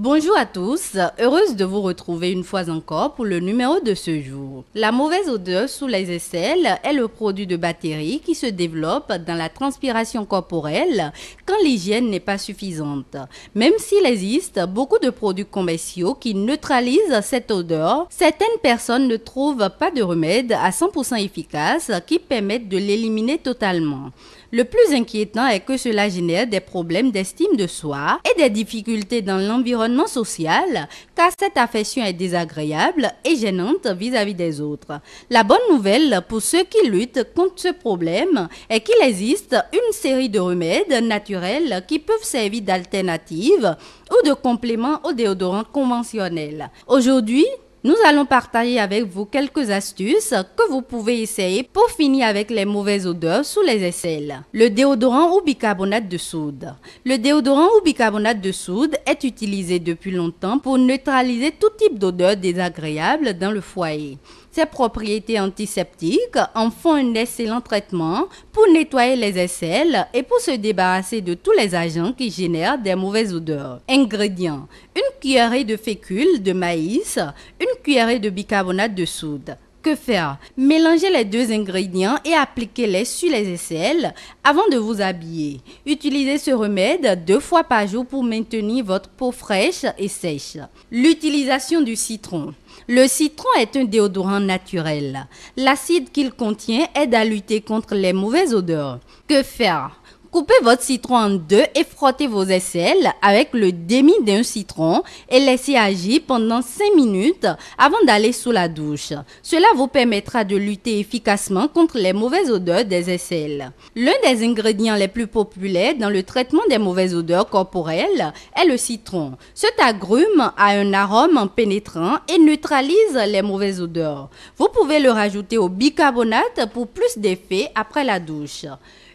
Bonjour à tous, heureuse de vous retrouver une fois encore pour le numéro de ce jour. La mauvaise odeur sous les aisselles est le produit de bactéries qui se développent dans la transpiration corporelle quand l'hygiène n'est pas suffisante. Même s'il existe beaucoup de produits commerciaux qui neutralisent cette odeur, certaines personnes ne trouvent pas de remède à 100% efficace qui permette de l'éliminer totalement. Le plus inquiétant est que cela génère des problèmes d'estime de soi et des difficultés dans l'environnement social car cette affection est désagréable et gênante vis-à-vis des autres. La bonne nouvelle pour ceux qui luttent contre ce problème est qu'il existe une série de remèdes naturels qui peuvent servir d'alternative ou de complément aux déodorants conventionnels. Aujourd'hui, nous allons partager avec vous quelques astuces que vous pouvez essayer pour finir avec les mauvaises odeurs sous les aisselles. Le déodorant ou bicarbonate de soude. Le déodorant ou bicarbonate de soude est utilisé depuis longtemps pour neutraliser tout type d'odeur désagréable dans le foyer. Ses propriétés antiseptiques en font un excellent traitement pour nettoyer les aisselles et pour se débarrasser de tous les agents qui génèrent des mauvaises odeurs. Ingrédients une cuillère de fécule de maïs, une cuillère de bicarbonate de soude. Que faire Mélangez les deux ingrédients et appliquez-les sur les aisselles avant de vous habiller. Utilisez ce remède deux fois par jour pour maintenir votre peau fraîche et sèche. L'utilisation du citron. Le citron est un déodorant naturel. L'acide qu'il contient aide à lutter contre les mauvaises odeurs. Que faire Coupez votre citron en deux et frottez vos aisselles avec le demi d'un citron et laissez agir pendant 5 minutes avant d'aller sous la douche. Cela vous permettra de lutter efficacement contre les mauvaises odeurs des aisselles. L'un des ingrédients les plus populaires dans le traitement des mauvaises odeurs corporelles est le citron. Cet agrume a un arôme pénétrant et neutralise les mauvaises odeurs. Vous pouvez le rajouter au bicarbonate pour plus d'effet après la douche.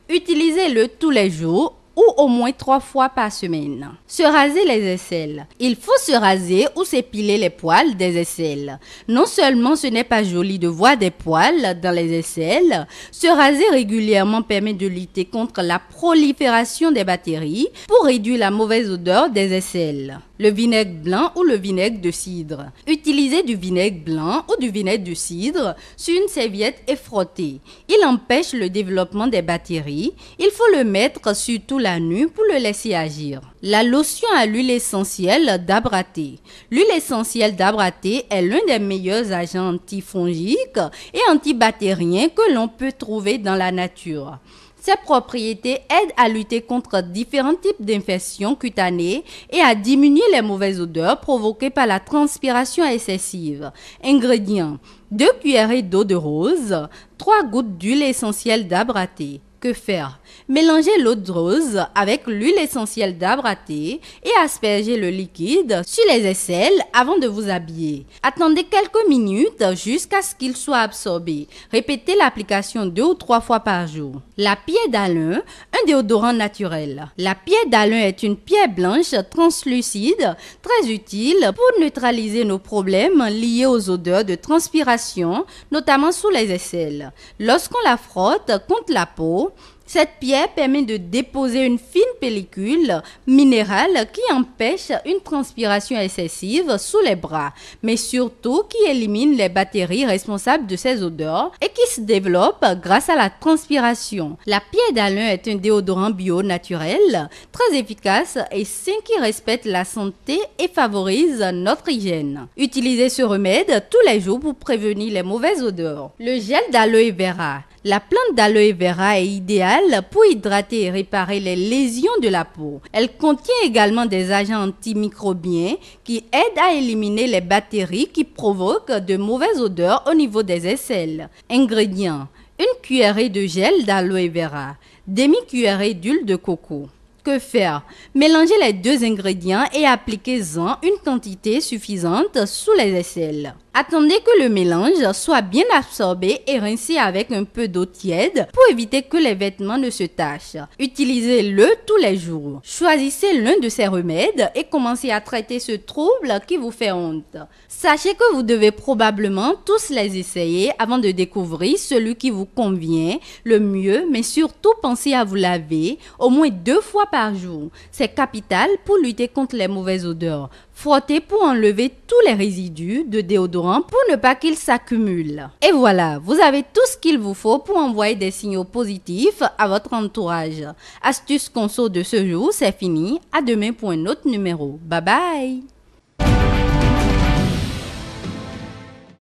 Utilisez-le tous les jours ou au moins trois fois par semaine. Se raser les aisselles. Il faut se raser ou s'épiler les poils des aisselles. Non seulement ce n'est pas joli de voir des poils dans les aisselles, se raser régulièrement permet de lutter contre la prolifération des bactéries pour réduire la mauvaise odeur des aisselles. Le vinaigre blanc ou le vinaigre de cidre. Utilisez du vinaigre blanc ou du vinaigre de cidre sur une serviette et frotter. Il empêche le développement des bactéries. Il faut le mettre sur tout la nuit pour le laisser agir. La lotion à l'huile essentielle d'abraté. L'huile essentielle d'abraté est l'un des meilleurs agents antifongiques et antibactériens que l'on peut trouver dans la nature. Ses propriétés aident à lutter contre différents types d'infections cutanées et à diminuer les mauvaises odeurs provoquées par la transpiration excessive. Ingrédients 2 cuillerées d'eau de rose, 3 gouttes d'huile essentielle d'abraté. Que faire Mélangez l'eau de rose avec l'huile essentielle d'abraté et aspergez le liquide sur les aisselles avant de vous habiller. Attendez quelques minutes jusqu'à ce qu'il soit absorbé. Répétez l'application deux ou trois fois par jour. La pierre d'alun, un déodorant naturel. La pierre d'alun est une pierre blanche translucide très utile pour neutraliser nos problèmes liés aux odeurs de transpiration, notamment sous les aisselles. Lorsqu'on la frotte contre la peau, cette pierre permet de déposer une fine pellicule minérale qui empêche une transpiration excessive sous les bras, mais surtout qui élimine les bactéries responsables de ces odeurs et qui se développent grâce à la transpiration. La pierre d'alun est un déodorant bio naturel, très efficace et sain qui respecte la santé et favorise notre hygiène. Utilisez ce remède tous les jours pour prévenir les mauvaises odeurs. Le gel d'aloe vera. La plante d'aloe vera est idéale pour hydrater et réparer les lésions de la peau. Elle contient également des agents antimicrobiens qui aident à éliminer les bactéries qui provoquent de mauvaises odeurs au niveau des aisselles. Ingrédients une cuillerée de gel d'aloe vera, demi-cuillerée d'huile de coco. Que faire Mélangez les deux ingrédients et appliquez-en une quantité suffisante sous les aisselles. Attendez que le mélange soit bien absorbé et rincez avec un peu d'eau tiède pour éviter que les vêtements ne se tachent. Utilisez-le tous les jours. Choisissez l'un de ces remèdes et commencez à traiter ce trouble qui vous fait honte. Sachez que vous devez probablement tous les essayer avant de découvrir celui qui vous convient le mieux, mais surtout pensez à vous laver au moins deux fois par jour. C'est capital pour lutter contre les mauvaises odeurs. Frottez pour enlever tous les résidus de déodorant pour ne pas qu'ils s'accumulent. Et voilà, vous avez tout ce qu'il vous faut pour envoyer des signaux positifs à votre entourage. Astuce conso de ce jour, c'est fini. À demain pour un autre numéro. Bye bye